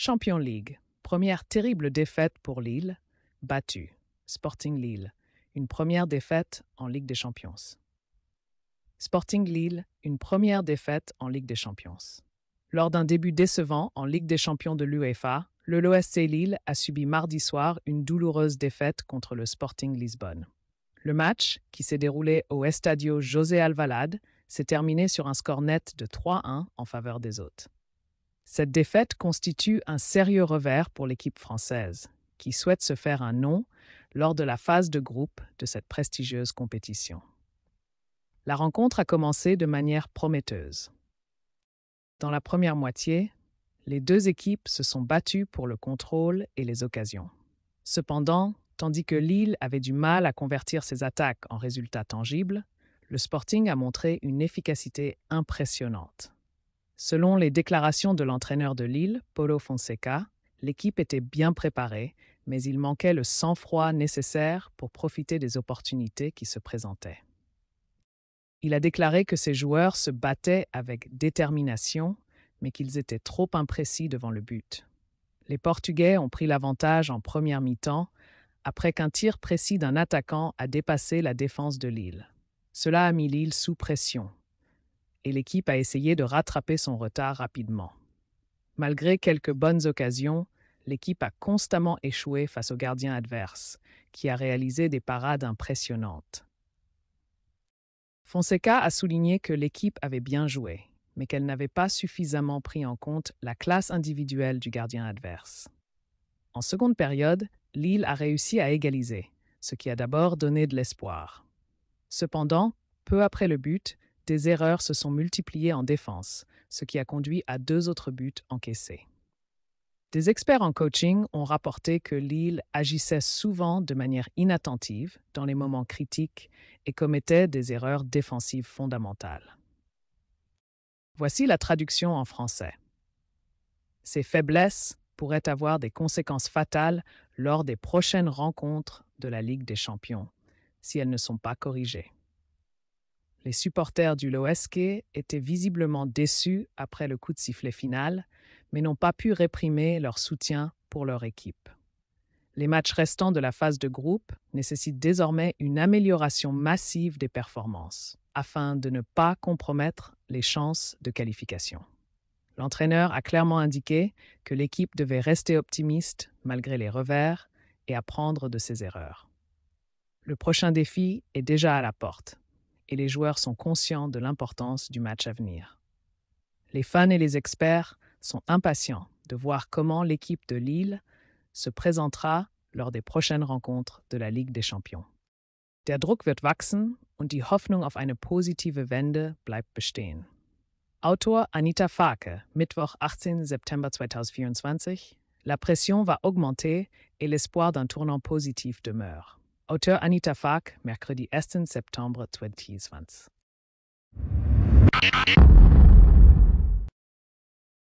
Champion League. Première terrible défaite pour Lille, battue. Sporting Lille. Une première défaite en Ligue des Champions. Sporting Lille, une première défaite en Ligue des Champions. Lors d'un début décevant en Ligue des Champions de l'UEFA, le LOSC Lille a subi mardi soir une douloureuse défaite contre le Sporting Lisbonne. Le match, qui s'est déroulé au Estadio José Alvalade, s'est terminé sur un score net de 3-1 en faveur des hôtes. Cette défaite constitue un sérieux revers pour l'équipe française, qui souhaite se faire un nom lors de la phase de groupe de cette prestigieuse compétition. La rencontre a commencé de manière prometteuse. Dans la première moitié, les deux équipes se sont battues pour le contrôle et les occasions. Cependant, tandis que Lille avait du mal à convertir ses attaques en résultats tangibles, le Sporting a montré une efficacité impressionnante. Selon les déclarations de l'entraîneur de Lille, Paulo Fonseca, l'équipe était bien préparée, mais il manquait le sang-froid nécessaire pour profiter des opportunités qui se présentaient. Il a déclaré que ses joueurs se battaient avec détermination, mais qu'ils étaient trop imprécis devant le but. Les Portugais ont pris l'avantage en première mi-temps après qu'un tir précis d'un attaquant a dépassé la défense de Lille. Cela a mis Lille sous pression et l'équipe a essayé de rattraper son retard rapidement. Malgré quelques bonnes occasions, l'équipe a constamment échoué face au gardien adverse, qui a réalisé des parades impressionnantes. Fonseca a souligné que l'équipe avait bien joué, mais qu'elle n'avait pas suffisamment pris en compte la classe individuelle du gardien adverse. En seconde période, Lille a réussi à égaliser, ce qui a d'abord donné de l'espoir. Cependant, peu après le but, des erreurs se sont multipliées en défense, ce qui a conduit à deux autres buts encaissés. Des experts en coaching ont rapporté que Lille agissait souvent de manière inattentive dans les moments critiques et commettait des erreurs défensives fondamentales. Voici la traduction en français. Ces faiblesses pourraient avoir des conséquences fatales lors des prochaines rencontres de la Ligue des Champions, si elles ne sont pas corrigées. Les supporters du LOSK étaient visiblement déçus après le coup de sifflet final, mais n'ont pas pu réprimer leur soutien pour leur équipe. Les matchs restants de la phase de groupe nécessitent désormais une amélioration massive des performances afin de ne pas compromettre les chances de qualification. L'entraîneur a clairement indiqué que l'équipe devait rester optimiste malgré les revers et apprendre de ses erreurs. Le prochain défi est déjà à la porte et les joueurs sont conscients de l'importance du match à venir. Les fans et les experts sont impatients de voir comment l'équipe de Lille se présentera lors des prochaines rencontres de la Ligue des Champions. Der Druck wird wachsen und die Hoffnung auf eine positive Wende bleibt bestehen. Autor Anita Farke, Mittwoch, 18. September 2024. La pression va augmenter et l'espoir d'un tournant positif demeure. Auteur Anita Fark, mercredi 1. September 2020.